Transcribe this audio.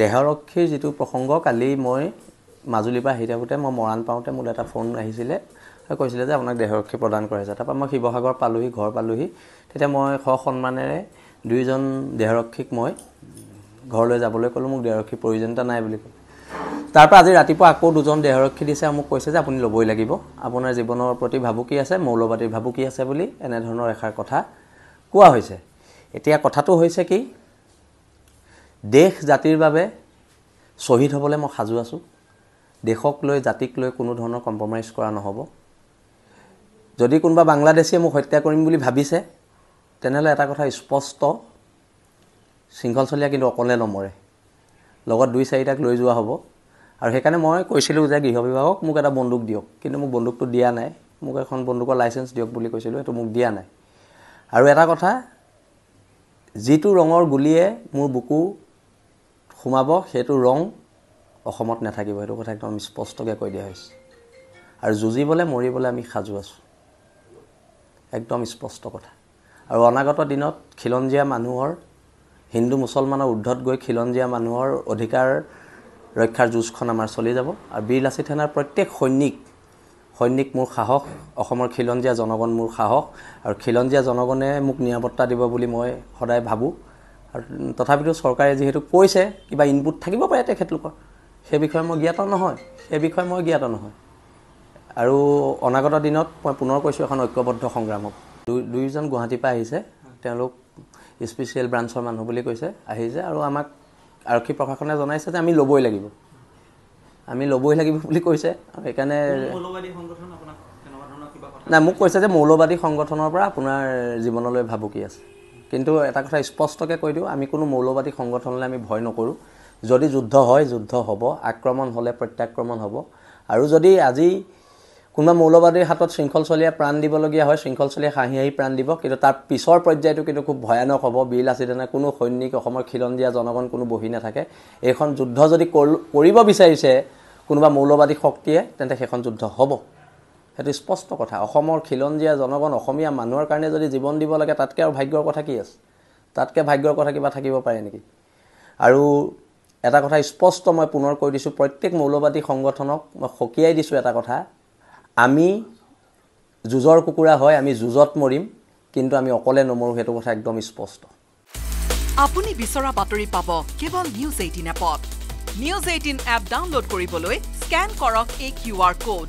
দেহৰক্ষীৰ যিটো প্ৰসংগ কালি মই মাজুলীৰ পৰা আহি থাকোঁতে মই মৰাণ পাওঁতে মোলৈ এটা ফোন আহিছিলে কৈছিলে যে আপোনাক দেহৰক্ষী প্ৰদান কৰা হৈছে তাৰপৰা মই শিৱসাগৰ পালোহি ঘৰ পালোহি তেতিয়া মই সসন্মানেৰে দুয়োজন দেহৰক্ষীক মই ঘৰলৈ যাবলৈ ক'লোঁ মোক দেহৰক্ষীৰ প্ৰয়োজনীয়তা নাই বুলি ক'লোঁ তাৰপৰা আজি ৰাতিপুৱা আকৌ দুজন দেহৰক্ষী দিছে আৰু মোক কৈছে যে আপুনি ল'বই লাগিব আপোনাৰ জীৱনৰ প্ৰতি ভাবুকি আছে মৌলবাদীৰ ভাবুকি আছে বুলি এনেধৰণৰ এষাৰ কথা কোৱা হৈছে এতিয়া কথাটো হৈছে কি দেশ জাতিৰ বাবে শ্বহীদ হ'বলৈ মই সাজু আছোঁ দেশক লৈ জাতিক লৈ কোনো ধৰণৰ কম্প্ৰমাইজ কৰা নহ'ব যদি কোনোবা বাংলাদেশীয়ে মোক হত্যা কৰিম বুলি ভাবিছে তেনেহ'লে এটা কথা স্পষ্ট শৃংখলচলীয়া কিন্তু অকলে নমৰে লগত দুই চাৰিটাক লৈ যোৱা হ'ব আৰু সেইকাৰণে মই কৈছিলোঁ যে গৃহ বিভাগক মোক এটা বন্দুক দিয়ক কিন্তু মোক বন্দুকটো দিয়া নাই মোক এখন বন্দুকৰ লাইচেঞ্চ দিয়ক বুলি কৈছিলোঁ সেইটো মোক দিয়া নাই আৰু এটা কথা যিটো ৰঙৰ গুলীয়ে মোৰ বুকু সোমাব সেইটো ৰং অসমত নাথাকিব সেইটো কথা একদম স্পষ্টকৈ কৈ দিয়া হৈছে আৰু যুঁজিবলৈ মৰিবলৈ আমি সাজু আছোঁ একদম স্পষ্ট কথা আৰু অনাগত দিনত খিলঞ্জীয়া মানুহৰ হিন্দু মুছলমানৰ ঊৰ্ধত গৈ খিলঞ্জীয়া মানুহৰ অধিকাৰ ৰক্ষাৰ যুঁজখন আমাৰ চলি যাব আৰু বীৰ লাচিত সেনাৰ প্ৰত্যেক সৈনিক সৈনিক মোৰ সাহস অসমৰ খিলঞ্জীয়া জনগণ মোৰ সাহস আৰু খিলঞ্জীয়া জনগণে মোক নিৰাপত্তা দিব বুলি মই সদায় ভাবোঁ তথাপিতো চৰকাৰে যিহেতু কৈছে কিবা ইনপুট থাকিব পাৰে তেখেতলোকৰ সেই বিষয়ে মই জ্ঞাত নহয় সেই বিষয়ে মই জ্ঞাত নহয় আৰু অনাগত দিনত মই পুনৰ কৈছোঁ এখন ঐক্যবদ্ধ সংগ্ৰামক দুই দুয়োজন গুৱাহাটীৰ পৰা আহিছে তেওঁলোক স্পেচিয়েল ব্ৰাঞ্চৰ মানুহ বুলি কৈছে আহিছে আৰু আমাক আৰক্ষী প্ৰশাসনে জনাইছে যে আমি ল'বই লাগিব আমি ল'বই লাগিব বুলি কৈছে আৰু সেইকাৰণে নাই মোক কৈছে যে মৌলবাদী সংগঠনৰ পৰা আপোনাৰ জীৱনলৈ ভাবুকি আছে কিন্তু এটা কথা স্পষ্টকৈ কৈ দিওঁ আমি কোনো মৌলবাদী সংগঠনলৈ আমি ভয় নকৰোঁ যদি যুদ্ধ হয় যুদ্ধ হ'ব আক্ৰমণ হ'লে প্ৰত্যাক্ৰমণ হ'ব আৰু যদি আজি কোনোবা মৌলবাদীৰ হাতত শৃংখল চলিয়াই প্ৰাণ দিবলগীয়া হয় শৃংখল চলিয়াই হাঁহি হাঁহি প্ৰাণ দিব কিন্তু তাৰ পিছৰ পৰ্যায়টো কিন্তু খুব ভয়ানক হ'ব বিল আছে তেনে কোনো সৈনিক অসমৰ খিলঞ্জীয়া জনগণ কোনো বহি নাথাকে এইখন যুদ্ধ যদি কৰিব বিচাৰিছে কোনোবা মৌলবাদী শক্তিয়ে তেন্তে সেইখন যুদ্ধ হ'ব সেইটো স্পষ্ট কথা অসমৰ খিলঞ্জীয়া জনগণ অসমীয়া মানুহৰ কাৰণে যদি জীৱন দিব লাগে তাতকৈ আৰু ভাগ্যৰ কথা কি আছে তাতকৈ ভাগ্যৰ কথা কিবা থাকিব পাৰে নেকি আৰু এটা কথা স্পষ্ট মই পুনৰ কৈ দিছোঁ প্ৰত্যেক মৌলবাদী সংগঠনক মই সকীয়াই দিছোঁ এটা কথা আমি যুঁজৰ কুকুৰা হয় আমি যুঁজত মৰিম কিন্তু আমি অকলে নমৰোঁ সেইটো কথা একদম স্পষ্ট আপুনি বিচৰা বাতৰি পাব কেৱল নিউজ এইটিন এপত নিউজ এইটিন এপ ডাউনলোড কৰিবলৈ স্কেন কৰক এই কিউ আৰ ক'ড